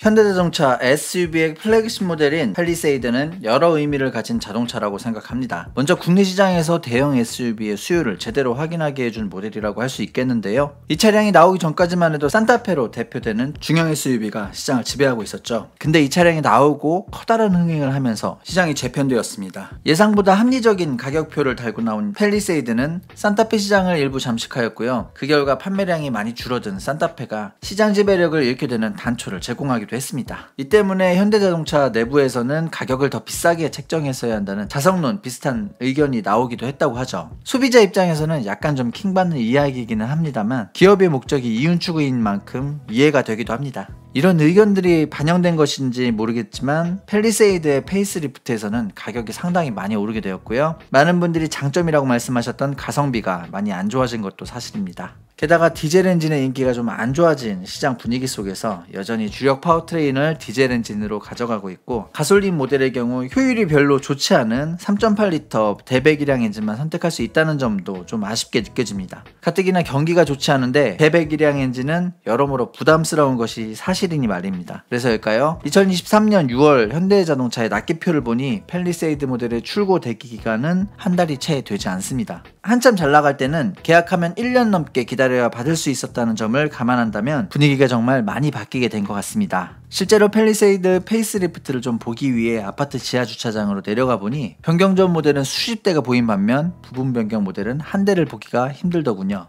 현대자동차 SUV의 플래그십 모델인 팰리세이드는 여러 의미를 가진 자동차라고 생각합니다. 먼저 국내 시장에서 대형 SUV의 수요를 제대로 확인하게 해준 모델이라고 할 수 있겠는데요. 이 차량이 나오기 전까지만 해도 산타페로 대표되는 중형 SUV가 시장을 지배하고 있었죠. 근데 이 차량이 나오고 커다란 흥행을 하면서 시장이 재편되었습니다. 예상보다 합리적인 가격표를 달고 나온 팰리세이드는 산타페 시장을 일부 잠식하였고요. 그 결과 판매량이 많이 줄어든 산타페가 시장 지배력을 잃게 되는 단초를 제공하기도 이야기도 했습니다. 이 때문에 현대자동차 내부에서는 가격을 더 비싸게 책정했어야 한다는 자성론 비슷한 의견이 나오기도 했다고 하죠. 소비자 입장에서는 약간 좀 킹받는 이야기이기는 합니다만 기업의 목적이 이윤 추구인 만큼 이해가 되기도 합니다. 이런 의견들이 반영된 것인지 모르겠지만 펠리세이드의 페이스리프트에서는 가격이 상당히 많이 오르게 되었고요. 많은 분들이 장점이라고 말씀하셨던 가성비가 많이 안 좋아진 것도 사실입니다. 게다가 디젤 엔진의 인기가 좀 안 좋아진 시장 분위기 속에서 여전히 주력 파워트레인을 디젤 엔진으로 가져가고 있고 가솔린 모델의 경우 효율이 별로 좋지 않은 3.8리터 대배기량 엔진만 선택할 수 있다는 점도 좀 아쉽게 느껴집니다. 가뜩이나 경기가 좋지 않은데 대배기량 엔진은 여러모로 부담스러운 것이 사실이니 말입니다. 그래서일까요? 2023년 6월 현대자동차의 납기표를 보니 펠리세이드 모델의 출고 대기 기간은 한 달이 채 되지 않습니다. 한참 잘 나갈 때는 계약하면 1년 넘게 기다려 자료와 받을 수 있었다는 점을 감안한다면 분위기가 정말 많이 바뀌게 된 것 같습니다. 실제로 펠리세이드 페이스리프트를 좀 보기 위해 아파트 지하 주차장으로 내려가 보니 변경 전 모델은 수십 대가 보인 반면 부분 변경 모델은 한 대를 보기가 힘들더군요.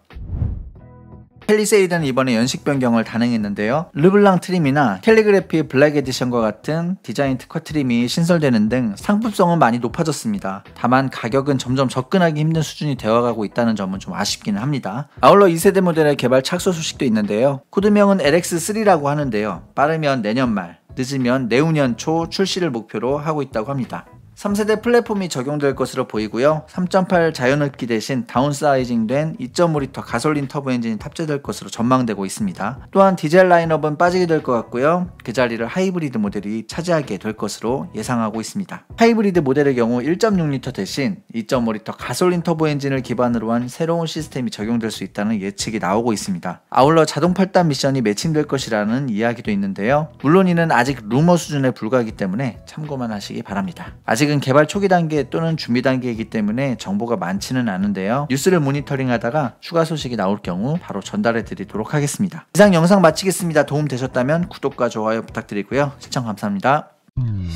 펠리세이드는 이번에 연식 변경을 단행했는데요. 르블랑 트림이나 캘리그래피 블랙 에디션과 같은 디자인 특허 트림이 신설되는 등 상품성은 많이 높아졌습니다. 다만 가격은 점점 접근하기 힘든 수준이 되어가고 있다는 점은 좀 아쉽기는 합니다. 아울러 2세대 모델의 개발 착수 소식도 있는데요. 코드명은 LX3라고 하는데요. 빠르면 내년 말, 늦으면 내후년 초 출시를 목표로 하고 있다고 합니다. 3세대 플랫폼이 적용될 것으로 보이고요. 3.8 자연흡기 대신 다운사이징된 2.5리터 가솔린 터보 엔진이 탑재될 것으로 전망되고 있습니다. 또한 디젤 라인업은 빠지게 될 것 같고요. 그 자리를 하이브리드 모델이 차지하게 될 것으로 예상하고 있습니다. 하이브리드 모델의 경우 1.6리터 대신 2.5리터 가솔린 터보 엔진을 기반으로 한 새로운 시스템이 적용될 수 있다는 예측이 나오고 있습니다. 아울러 자동 8단 미션이 매칭될 것이라는 이야기도 있는데요. 물론 이는 아직 루머 수준에 불과하기 때문에 참고만 하시기 바랍니다. 아직 아직은 개발 초기 단계 또는 준비 단계이기 때문에 정보가 많지는 않은데요. 뉴스를 모니터링하다가 추가 소식이 나올 경우 바로 전달해 드리도록 하겠습니다. 이상 영상 마치겠습니다. 도움 되셨다면 구독과 좋아요 부탁드리고요. 시청 감사합니다. 음.